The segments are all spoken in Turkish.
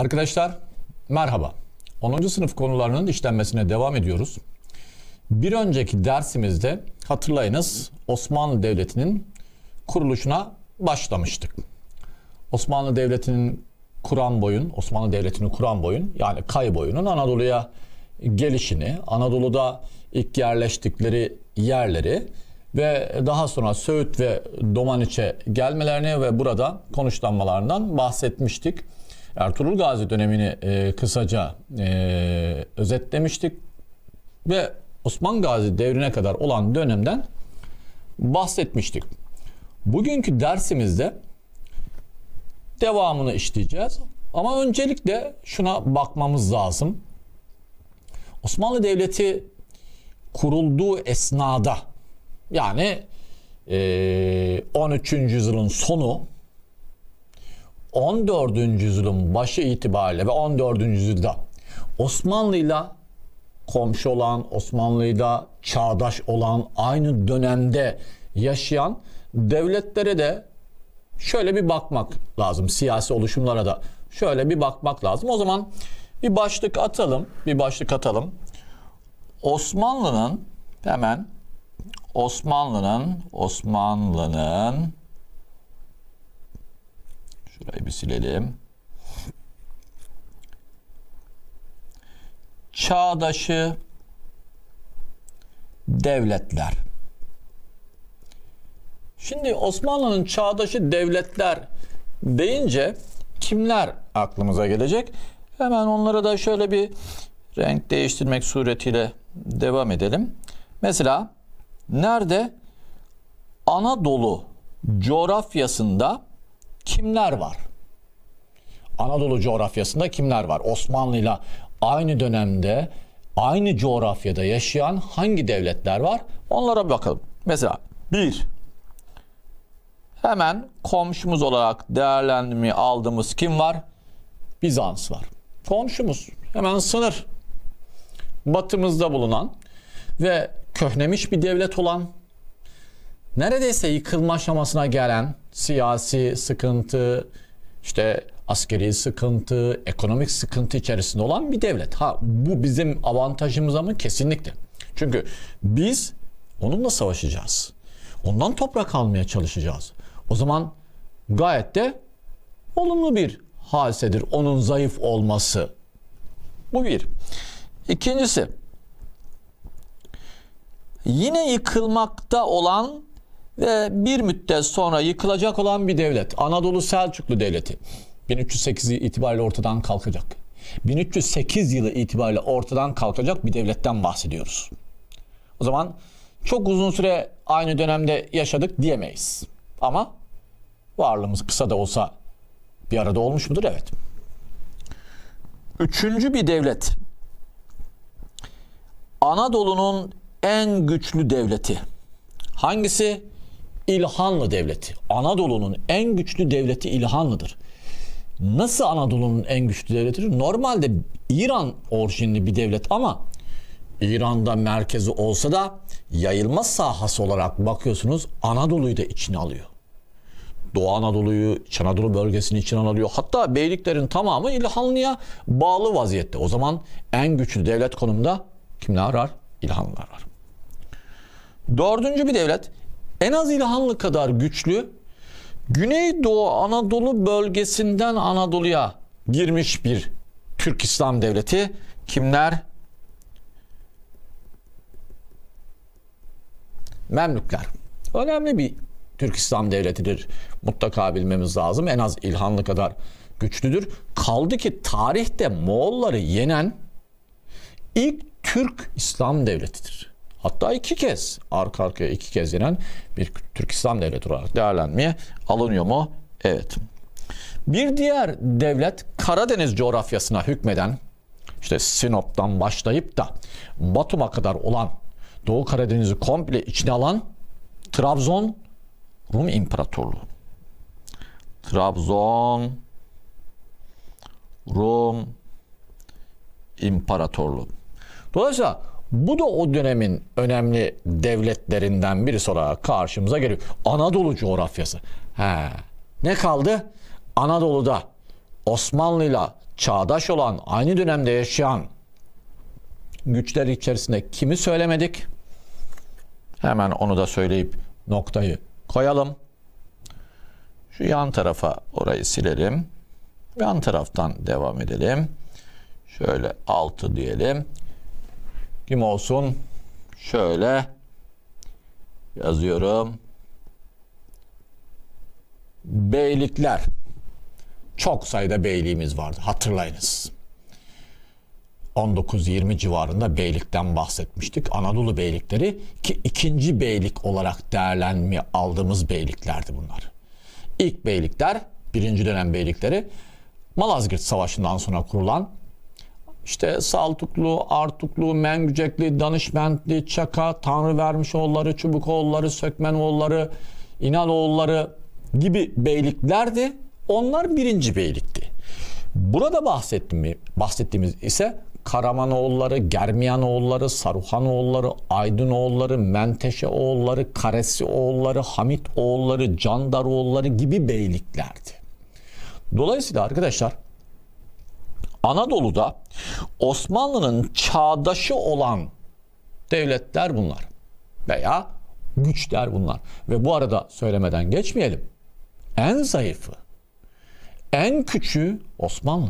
Arkadaşlar merhaba. 10. sınıf konularının işlenmesine devam ediyoruz. Bir önceki dersimizde hatırlayınız Osmanlı Devleti'nin kuruluşuna başlamıştık. Osmanlı Devleti'nin kuran boyun, Osmanlı Devletinin kuran boyun yani kay boyunun Anadolu'ya gelişini, Anadolu'da ilk yerleştikleri yerleri ve daha sonra Söğüt ve Domaniç'e gelmelerini ve burada konuşlanmalarından bahsetmiştik. Ertuğrul Gazi dönemini e, kısaca e, özetlemiştik ve Osman Gazi devrine kadar olan dönemden bahsetmiştik. Bugünkü dersimizde devamını işleyeceğiz. Ama öncelikle şuna bakmamız lazım. Osmanlı Devleti kurulduğu esnada yani 13. E, yüzyılın sonu 14. yüzyılın başı itibariyle ve 14. yüzyılda Osmanlı'yla komşu olan, Osmanlı'yla çağdaş olan, aynı dönemde yaşayan devletlere de şöyle bir bakmak lazım. Siyasi oluşumlara da şöyle bir bakmak lazım. O zaman bir başlık atalım, bir başlık atalım. Osmanlı'nın hemen Osmanlı'nın Osmanlı'nın Şurayı bir silelim. Çağdaşı devletler. Şimdi Osmanlı'nın çağdaşı devletler deyince kimler aklımıza gelecek? Hemen onlara da şöyle bir renk değiştirmek suretiyle devam edelim. Mesela nerede Anadolu coğrafyasında kimler var? Anadolu coğrafyasında kimler var? Osmanlı ile aynı dönemde aynı coğrafyada yaşayan hangi devletler var? Onlara bir bakalım. Mesela bir, hemen komşumuz olarak değerlendirmeyi aldığımız kim var? Bizans var. Komşumuz. Hemen sınır. Batımızda bulunan ve köhnemiş bir devlet olan neredeyse yıkılma aşamasına gelen siyasi sıkıntı, işte askeri sıkıntı, ekonomik sıkıntı içerisinde olan bir devlet. Ha bu bizim avantajımız ama Kesinlikle. Çünkü biz onunla savaşacağız. Ondan toprak almaya çalışacağız. O zaman gayet de olumlu bir hadisedir onun zayıf olması. Bu bir. İkincisi yine yıkılmakta olan ve bir müddet sonra yıkılacak olan bir devlet. Anadolu Selçuklu Devleti. 1308 itibariyle ortadan kalkacak. 1308 yılı itibariyle ortadan kalkacak bir devletten bahsediyoruz. O zaman çok uzun süre aynı dönemde yaşadık diyemeyiz. Ama varlığımız kısa da olsa bir arada olmuş mudur? Evet. Üçüncü bir devlet. Anadolu'nun en güçlü devleti. Hangisi? İlhanlı Devleti. Anadolu'nun en güçlü devleti İlhanlı'dır. Nasıl Anadolu'nun en güçlü devleti? Normalde İran orijinli bir devlet ama İran'da merkezi olsa da yayılma sahası olarak bakıyorsunuz Anadolu'yu da içine alıyor. Doğu Anadolu'yu, Çanadolu bölgesini içine alıyor. Hatta beyliklerin tamamı İlhanlı'ya bağlı vaziyette. O zaman en güçlü devlet konumda kimler var? İlhanlılar var. Dördüncü bir devlet en az İlhanlı kadar güçlü Güneydoğu Anadolu bölgesinden Anadolu'ya girmiş bir Türk İslam Devleti. Kimler? Memlükler. Önemli bir Türk İslam Devleti'dir. Mutlaka bilmemiz lazım. En az İlhanlı kadar güçlüdür. Kaldı ki tarihte Moğolları yenen ilk Türk İslam Devleti'dir hatta iki kez arka arkaya iki kez yenen bir Türk İslam Devleti olarak değerlenmeye alınıyor mu? Evet. Bir diğer devlet Karadeniz coğrafyasına hükmeden işte Sinop'tan başlayıp da Batum'a kadar olan Doğu Karadeniz'i komple içine alan Trabzon Rum İmparatorluğu. Trabzon Rum İmparatorluğu. Dolayısıyla bu da o dönemin önemli devletlerinden birisi olarak karşımıza geliyor. Anadolu coğrafyası. He. Ne kaldı? Anadolu'da Osmanlı'yla çağdaş olan, aynı dönemde yaşayan güçler içerisinde kimi söylemedik? Hemen onu da söyleyip noktayı koyalım. Şu yan tarafa orayı silelim. Yan taraftan devam edelim. Şöyle altı diyelim. Kim olsun? Şöyle yazıyorum. Beylikler. Çok sayıda beyliğimiz vardı hatırlayınız. 19-20 civarında beylikten bahsetmiştik. Anadolu beylikleri ki ikinci beylik olarak değerlenme aldığımız beyliklerdi bunlar. İlk beylikler, birinci dönem beylikleri Malazgirt Savaşı'ndan sonra kurulan işte Saltuklu, Artuklu, Mengücekli, Danışmentli, Çaka, Tanrı Vermiş Çubuk Sökmen Çubukoğulları, İnal İnaloğulları gibi beyliklerdi. Onlar birinci beylikti. Burada bahsettiğimiz, bahsettiğimiz ise Karamanoğulları, Germiyanoğulları, Saruhanoğulları, Aydınoğulları, Hamit Karesioğulları, Candar Candaroğulları gibi beyliklerdi. Dolayısıyla arkadaşlar Anadolu'da Osmanlı'nın çağdaşı olan devletler bunlar veya güçler bunlar. Ve bu arada söylemeden geçmeyelim. En zayıfı, en küçüğü Osmanlı.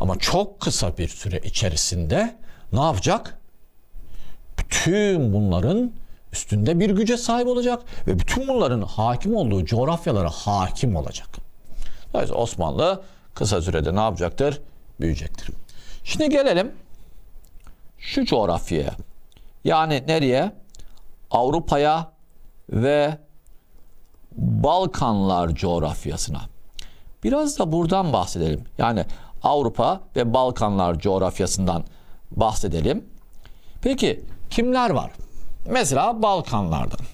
Ama çok kısa bir süre içerisinde ne yapacak? Bütün bunların üstünde bir güce sahip olacak ve bütün bunların hakim olduğu coğrafyalara hakim olacak. Dolayısıyla Osmanlı kısa sürede ne yapacaktır? büyüyecektir. Şimdi gelelim şu coğrafyaya. Yani nereye? Avrupa'ya ve Balkanlar coğrafyasına. Biraz da buradan bahsedelim. Yani Avrupa ve Balkanlar coğrafyasından bahsedelim. Peki kimler var? Mesela Balkanlardan.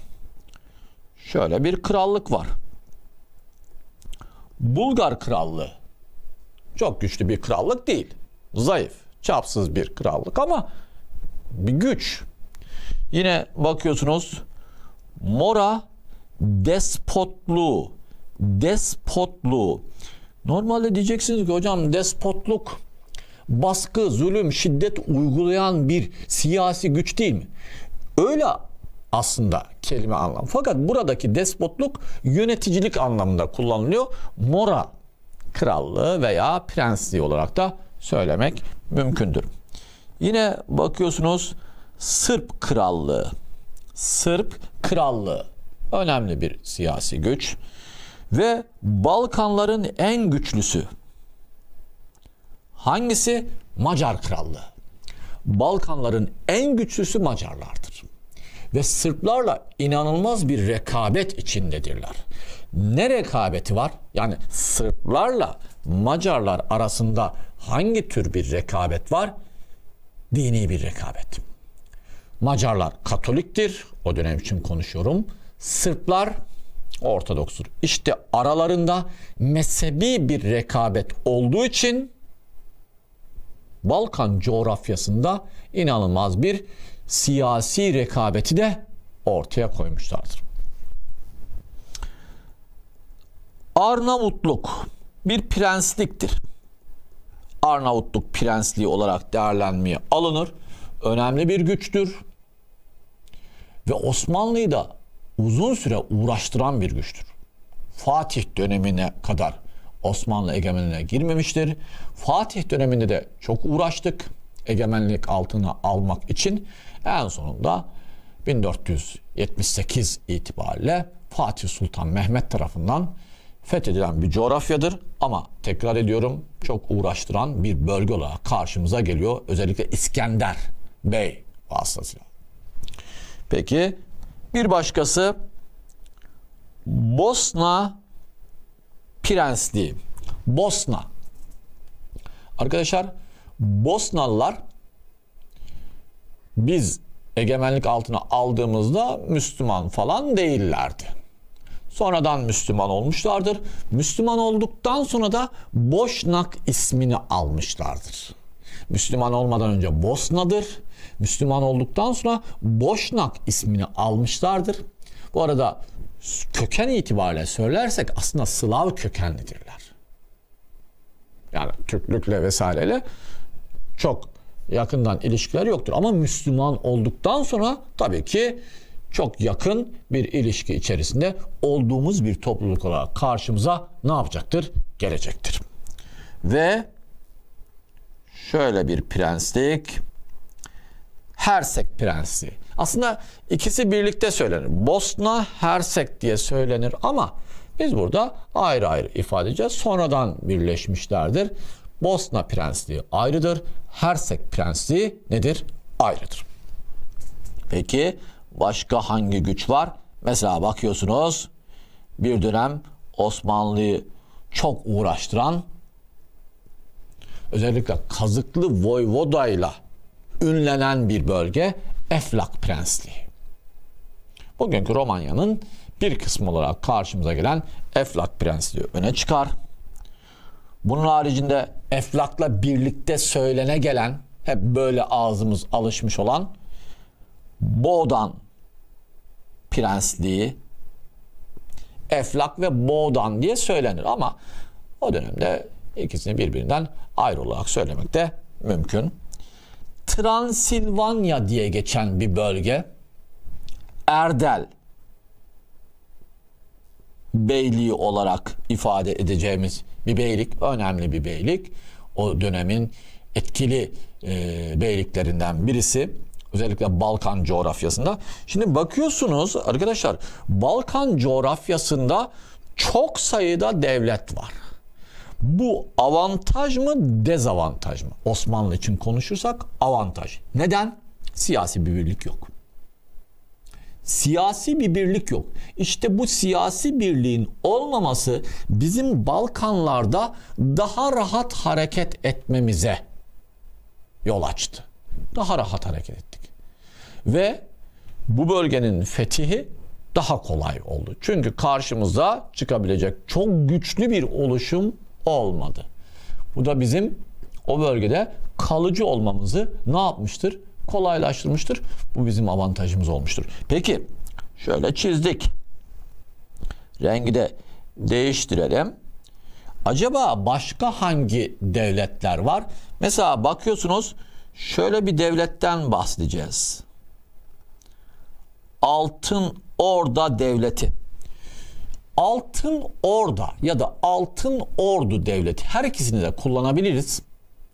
Şöyle bir krallık var. Bulgar Krallığı. Çok güçlü bir krallık değil. Zayıf, çapsız bir krallık ama bir güç. Yine bakıyorsunuz Mora despotluğu, despotluğu. Normalde diyeceksiniz ki hocam despotluk baskı, zulüm, şiddet uygulayan bir siyasi güç değil mi? Öyle aslında kelime anlam. Fakat buradaki despotluk yöneticilik anlamında kullanılıyor. Mora krallığı veya prensliği olarak da söylemek mümkündür. Yine bakıyorsunuz Sırp krallığı. Sırp krallığı önemli bir siyasi güç ve Balkanların en güçlüsü. Hangisi? Macar krallığı. Balkanların en güçlüsü Macarlardır ve Sırplarla inanılmaz bir rekabet içindedirler. Ne rekabeti var? Yani Sırplarla Macarlar arasında hangi tür bir rekabet var? Dini bir rekabet. Macarlar Katoliktir. O dönem için konuşuyorum. Sırplar Ortodokstur. İşte aralarında mezhebi bir rekabet olduğu için Balkan coğrafyasında inanılmaz bir siyasi rekabeti de ortaya koymuşlardır. Arnavutluk bir prensliktir. Arnavutluk prensliği olarak değerlenmeye alınır. Önemli bir güçtür. Ve Osmanlı'yı da uzun süre uğraştıran bir güçtür. Fatih dönemine kadar Osmanlı egemenliğine girmemiştir. Fatih döneminde de çok uğraştık egemenlik altına almak için en sonunda 1478 itibariyle Fatih Sultan Mehmet tarafından fethedilen bir coğrafyadır. Ama tekrar ediyorum çok uğraştıran bir bölge olarak karşımıza geliyor. Özellikle İskender Bey vasıtasıyla. Peki bir başkası Bosna Prensliği. Bosna. Arkadaşlar Bosnalılar biz egemenlik altına aldığımızda Müslüman falan değillerdi. Sonradan Müslüman olmuşlardır. Müslüman olduktan sonra da Boşnak ismini almışlardır. Müslüman olmadan önce Bosna'dır. Müslüman olduktan sonra Boşnak ismini almışlardır. Bu arada köken itibariyle söylersek aslında Slav kökenlidirler. Yani Türklükle vesaireyle çok yakından ilişkiler yoktur. Ama Müslüman olduktan sonra tabii ki çok yakın bir ilişki içerisinde olduğumuz bir topluluk olarak karşımıza ne yapacaktır? Gelecektir. Ve şöyle bir prenslik Hersek prensi. Aslında ikisi birlikte söylenir. Bosna Hersek diye söylenir ama biz burada ayrı ayrı ifade edeceğiz. Sonradan birleşmişlerdir. Bosna Prensliği ayrıdır. Hersek Prensliği nedir? Ayrıdır. Peki başka hangi güç var? Mesela bakıyorsunuz bir dönem Osmanlı'yı çok uğraştıran özellikle Kazıklı Voyvoda'yla ünlenen bir bölge Eflak Prensliği. Bugünkü Romanya'nın bir kısmı olarak karşımıza gelen Eflak Prensliği öne çıkar. Bunun haricinde eflakla birlikte söylene gelen hep böyle ağzımız alışmış olan Boğdan prensliği Eflak ve Boğdan diye söylenir ama o dönemde ikisini birbirinden ayrı olarak söylemek de mümkün. Transilvanya diye geçen bir bölge Erdel beyliği olarak ifade edeceğimiz bir beylik, önemli bir beylik. O dönemin etkili e, beyliklerinden birisi özellikle Balkan coğrafyasında. Şimdi bakıyorsunuz arkadaşlar Balkan coğrafyasında çok sayıda devlet var. Bu avantaj mı dezavantaj mı? Osmanlı için konuşursak avantaj. Neden? Siyasi bir birlik yok. Siyasi bir birlik yok. İşte bu siyasi birliğin olmaması bizim Balkanlarda daha rahat hareket etmemize yol açtı. Daha rahat hareket ettik. Ve bu bölgenin fetihi daha kolay oldu. Çünkü karşımıza çıkabilecek çok güçlü bir oluşum olmadı. Bu da bizim o bölgede kalıcı olmamızı ne yapmıştır? kolaylaştırmıştır. Bu bizim avantajımız olmuştur. Peki şöyle çizdik. Rengi de değiştirelim. Acaba başka hangi devletler var? Mesela bakıyorsunuz şöyle bir devletten bahsedeceğiz. Altın Orda Devleti. Altın Orda ya da Altın Ordu Devleti her ikisini de kullanabiliriz.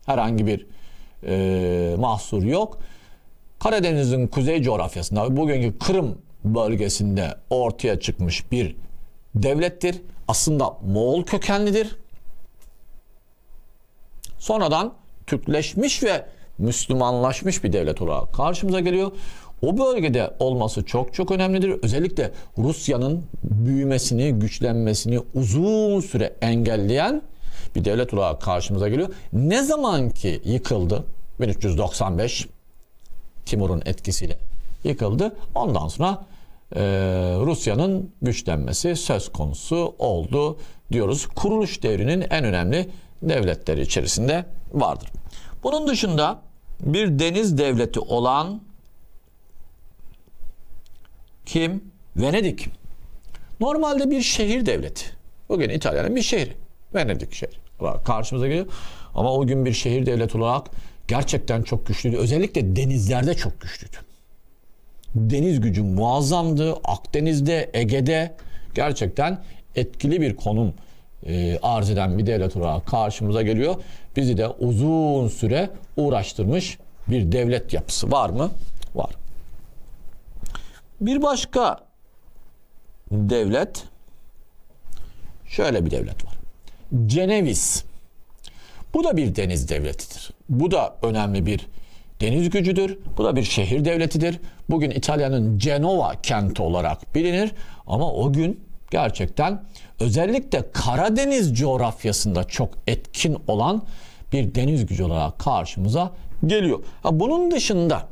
Herhangi bir e, mahsur yok. Karadeniz'in kuzey coğrafyasında bugünkü Kırım bölgesinde ortaya çıkmış bir devlettir. Aslında Moğol kökenlidir. Sonradan Türkleşmiş ve Müslümanlaşmış bir devlet olarak karşımıza geliyor. O bölgede olması çok çok önemlidir. Özellikle Rusya'nın büyümesini, güçlenmesini uzun süre engelleyen bir devlet olarak karşımıza geliyor. Ne zaman ki yıkıldı 1395 Timur'un etkisiyle yıkıldı. Ondan sonra e, Rusya'nın güçlenmesi söz konusu oldu diyoruz. Kuruluş devrinin en önemli devletleri içerisinde vardır. Bunun dışında bir deniz devleti olan kim? Venedik. Normalde bir şehir devleti. Bugün İtalya'nın bir şehri. Venedik şehri. Karşımıza geliyor. Ama o gün bir şehir devleti olarak gerçekten çok güçlüydü. Özellikle denizlerde çok güçlüydü. Deniz gücü muazzamdı. Akdeniz'de, Ege'de gerçekten etkili bir konum e, arz eden bir devlet olarak karşımıza geliyor. Bizi de uzun süre uğraştırmış bir devlet yapısı var mı? Var. Bir başka devlet şöyle bir devlet var. Ceneviz. Bu da bir deniz devletidir. Bu da önemli bir deniz gücüdür. Bu da bir şehir devletidir. Bugün İtalya'nın Genova kenti olarak bilinir ama o gün gerçekten özellikle Karadeniz coğrafyasında çok etkin olan bir deniz gücü olarak karşımıza geliyor. Ha, bunun dışında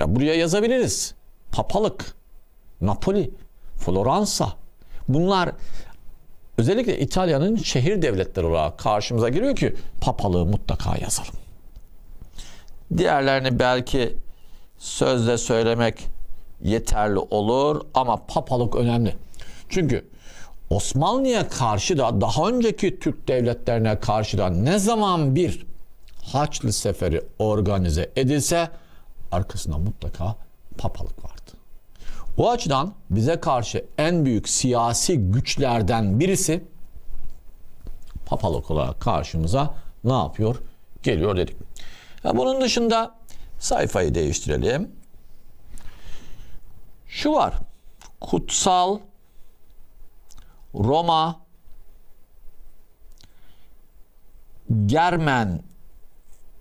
ya buraya yazabiliriz. Papalık, Napoli, Floransa. Bunlar özellikle İtalya'nın şehir devletleri olarak karşımıza geliyor ki papalığı mutlaka yazalım. Diğerlerini belki sözle söylemek yeterli olur ama papalık önemli. Çünkü Osmanlı'ya karşı da daha önceki Türk devletlerine karşı da ne zaman bir Haçlı Seferi organize edilse arkasında mutlaka papalık vardı. O açıdan bize karşı en büyük siyasi güçlerden birisi papalık olarak karşımıza ne yapıyor? Geliyor dedik. Ha, bunun dışında sayfayı değiştirelim. Şu var. Kutsal Roma Germen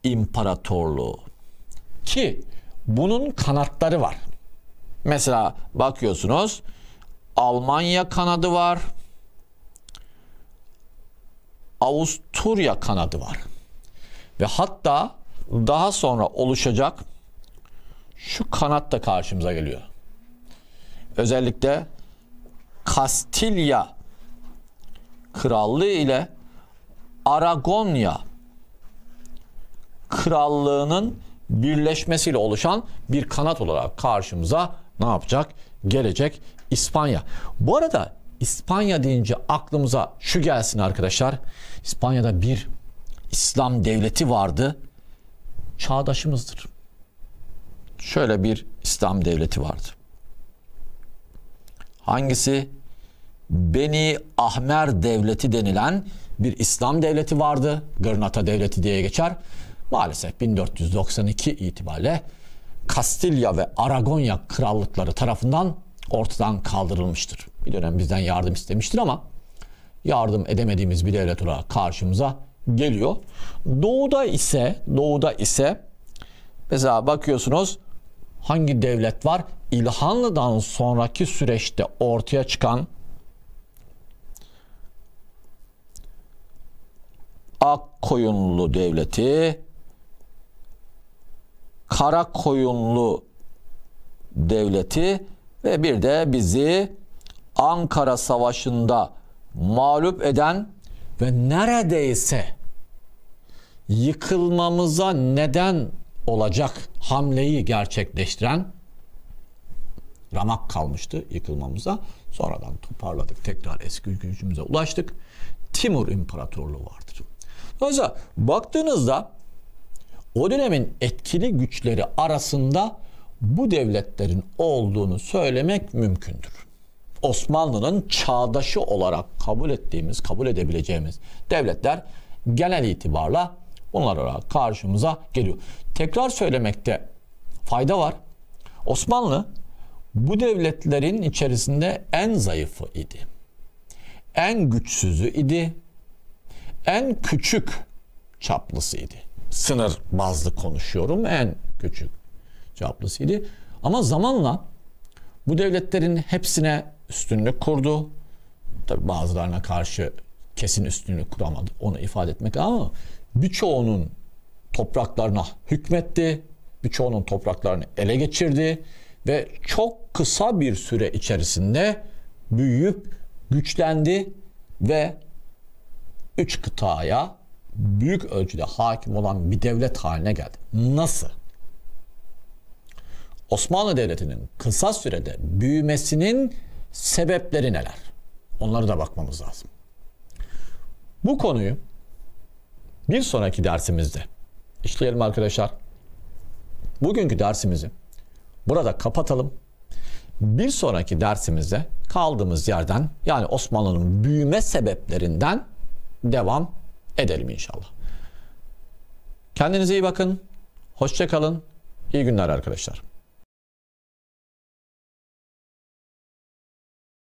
İmparatorluğu ki bunun kanatları var. Mesela bakıyorsunuz Almanya kanadı var. Avusturya kanadı var. Ve hatta daha sonra oluşacak şu kanat da karşımıza geliyor. Özellikle Kastilya Krallığı ile Aragonya Krallığının birleşmesiyle oluşan bir kanat olarak karşımıza ne yapacak? Gelecek İspanya. Bu arada İspanya deyince aklımıza şu gelsin arkadaşlar. İspanya'da bir İslam devleti vardı çağdaşımızdır. Şöyle bir İslam devleti vardı. Hangisi? Beni Ahmer devleti denilen bir İslam devleti vardı. Granada devleti diye geçer. Maalesef 1492 itibariyle Kastilya ve Aragonya krallıkları tarafından ortadan kaldırılmıştır. Bir dönem bizden yardım istemiştir ama yardım edemediğimiz bir devlet olarak karşımıza geliyor. Doğuda ise doğuda ise mesela bakıyorsunuz hangi devlet var? İlhanlı'dan sonraki süreçte ortaya çıkan Akkoyunlu devleti Karakoyunlu devleti ve bir de bizi Ankara Savaşı'nda mağlup eden ve neredeyse yıkılmamıza neden olacak hamleyi gerçekleştiren ramak kalmıştı yıkılmamıza. Sonradan toparladık. Tekrar eski gücümüze ulaştık. Timur İmparatorluğu vardır. Dolayısıyla baktığınızda o dönemin etkili güçleri arasında bu devletlerin olduğunu söylemek mümkündür. Osmanlı'nın çağdaşı olarak kabul ettiğimiz, kabul edebileceğimiz devletler genel itibarla Bunlar olarak karşımıza geliyor. Tekrar söylemekte fayda var. Osmanlı bu devletlerin içerisinde en zayıfı idi. En güçsüzü idi. En küçük çaplısı idi. Sınır bazlı konuşuyorum. En küçük çaplısıydı. Ama zamanla bu devletlerin hepsine üstünlük kurdu. Tabi bazılarına karşı kesin üstünlük kuramadı. Onu ifade etmek ama birçoğunun topraklarına hükmetti, birçoğunun topraklarını ele geçirdi ve çok kısa bir süre içerisinde büyüyüp güçlendi ve üç kıtaya büyük ölçüde hakim olan bir devlet haline geldi. Nasıl? Osmanlı Devleti'nin kısa sürede büyümesinin sebepleri neler? Onlara da bakmamız lazım. Bu konuyu bir sonraki dersimizde işleyelim arkadaşlar. Bugünkü dersimizi burada kapatalım. Bir sonraki dersimizde kaldığımız yerden yani Osmanlı'nın büyüme sebeplerinden devam edelim inşallah. Kendinize iyi bakın. Hoşçakalın. İyi günler arkadaşlar.